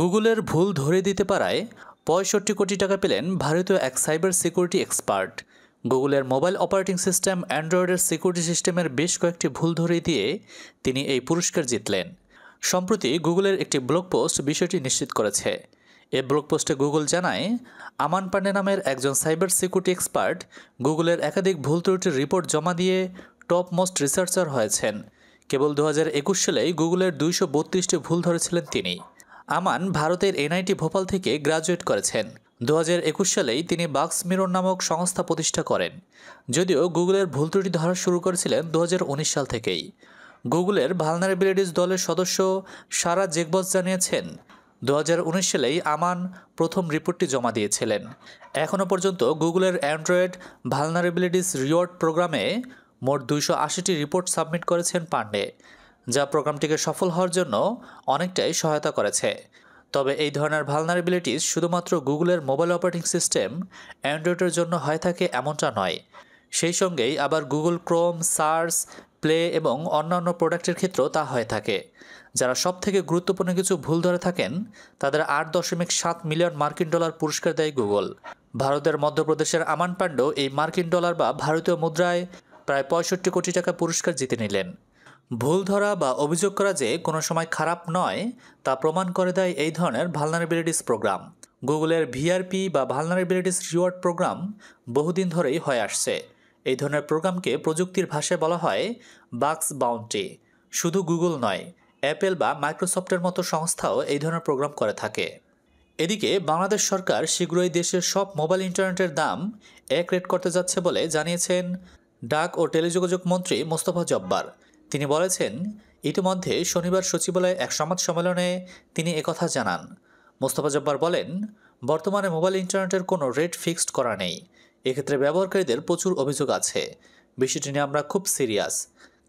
গুগলের ভুল ধরে দিতে পারায় পঁয়ষট্টি কোটি টাকা পেলেন ভারতীয় এক সাইবার সিকিউরিটি এক্সপার্ট গুগলের মোবাইল অপারেটিং সিস্টেম অ্যান্ড্রয়েডের সিকিউরিটি সিস্টেমের বেশ কয়েকটি ভুল ধরে দিয়ে তিনি এই পুরস্কার জিতলেন সম্প্রতি গুগলের একটি ব্লগ পোস্ট বিষয়টি নিশ্চিত করেছে এ ব্লগ পোস্টে গুগল জানায় আমান পান্ডে নামের একজন সাইবার সিকিউরিটি এক্সপার্ট গুগলের একাধিক ভুল ত্রুটির রিপোর্ট জমা দিয়ে টপ মোস্ট রিসার্চার হয়েছেন কেবল দু সালেই গুগলের দুইশো ভুল ধরেছিলেন তিনি আমান ভারতের এনআইটি ভোপাল থেকে গ্রাজুয়েট করেছেন দু হাজার একুশ সালেই তিনি বাক্স মিরন নামক সংস্থা প্রতিষ্ঠা করেন যদিও গুগলের ভুল ত্রুটি ধরা শুরু করেছিলেন দু সাল থেকেই গুগলের ভালনারেবিলিটিস দলের সদস্য সারা জেকবস জানিয়েছেন দু হাজার উনিশ সালেই আমান প্রথম রিপোর্টটি জমা দিয়েছিলেন এখনও পর্যন্ত গুগলের অ্যান্ড্রয়েড ভালনারেবিলিটিস রিওয়ার্ড প্রোগ্রামে মোট দুইশো আশিটি রিপোর্ট সাবমিট করেছেন পান্ডে যা প্রোগ্রামটিকে সফল হওয়ার জন্য অনেকটাই সহায়তা করেছে তবে এই ধরনের ভালনারেবিলিটিস শুধুমাত্র গুগলের মোবাইল অপারেটিং সিস্টেম অ্যান্ড্রয়েডের জন্য হয়ে থাকে এমনটা নয় সেই সঙ্গেই আবার গুগল ক্রোম সার্চ প্লে এবং অন্যান্য প্রোডাক্টের ক্ষেত্রেও তা হয়ে থাকে যারা সবথেকে গুরুত্বপূর্ণ কিছু ভুল ধরে থাকেন তাদের আট দশমিক সাত মিলিয়ন মার্কিন ডলার পুরস্কার দেয় গুগল ভারতের মধ্যপ্রদেশের আমান পাণ্ড্য এই মার্কিন ডলার বা ভারতীয় মুদ্রায় প্রায় পঁয়ষট্টি কোটি টাকা পুরস্কার জিতে নিলেন ভুল ধরা বা অভিযোগ করা যে কোনো সময় খারাপ নয় তা প্রমাণ করে দেয় এই ধরনের ভালনারেবিলিটিস প্রোগ্রাম গুগলের ভিআরপি বা ভালনারেবিলিটিস রিওয়ার্ড প্রোগ্রাম বহুদিন ধরেই হয়ে আসছে এই ধরনের প্রোগ্রামকে প্রযুক্তির ভাষায় বলা হয় বাক্স বাউন্টি শুধু গুগল নয় অ্যাপেল বা মাইক্রোসফটের মতো সংস্থাও এই ধরনের প্রোগ্রাম করে থাকে এদিকে বাংলাদেশ সরকার শীঘ্রই দেশের সব মোবাইল ইন্টারনেটের দাম এক রেট করতে যাচ্ছে বলে জানিয়েছেন ডাক ও টেলিযোগাযোগ মন্ত্রী মোস্তফা জব্বার তিনি বলেছেন ইতিমধ্যে শনিবার সচিবালয়ে এক সমাজ সম্মেলনে তিনি একথা জানান মোস্তফা জব্বার বলেন বর্তমানে মোবাইল ইন্টারনেটের কোনো রেট ফিক্সড করা নেই এক্ষেত্রে ব্যবহারকারীদের প্রচুর অভিযোগ আছে বিষয়টি নিয়ে আমরা খুব সিরিয়াস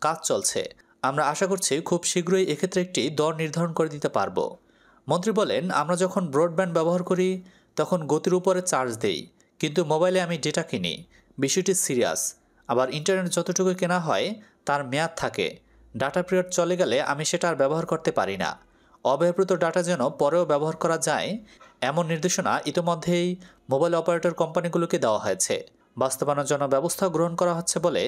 কাজ চলছে আমরা আশা করছি খুব শীঘ্রই এক্ষেত্রে একটি দর নির্ধারণ করে দিতে পারব মন্ত্রী বলেন আমরা যখন ব্রডব্যান্ড ব্যবহার করি তখন গতির উপরে চার্জ দেই কিন্তু মোবাইলে আমি ডেটা কিনি বিষয়টি সিরিয়াস আবার ইন্টারনেট যতটুকু কেনা হয় তার মেয়াদ থাকে ডাটা পিরিয়ড চলে গেলে আমি সেটা আর ব্যবহার করতে পারি না অব্যবহৃত ডাটা যেন পরেও ব্যবহার করা যায় এমন নির্দেশনা ইতোমধ্যেই মোবাইল অপারেটর কোম্পানিগুলোকে দেওয়া হয়েছে বাস্তবায়নের জন্য ব্যবস্থা গ্রহণ করা হচ্ছে বলে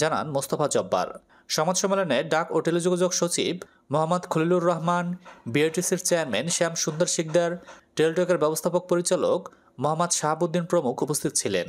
জানান মোস্তফা জব্বার সমাজ সম্মেলনে ডাক ও টেলিযোগাযোগ সচিব মোহাম্মদ খলিলুর রহমান বিআরটিসির চেয়ারম্যান শ্যাম সুন্দর শিকদার টেলটকের ব্যবস্থাপক পরিচালক মোহাম্মদ শাহাবুদ্দিন প্রমুখ উপস্থিত ছিলেন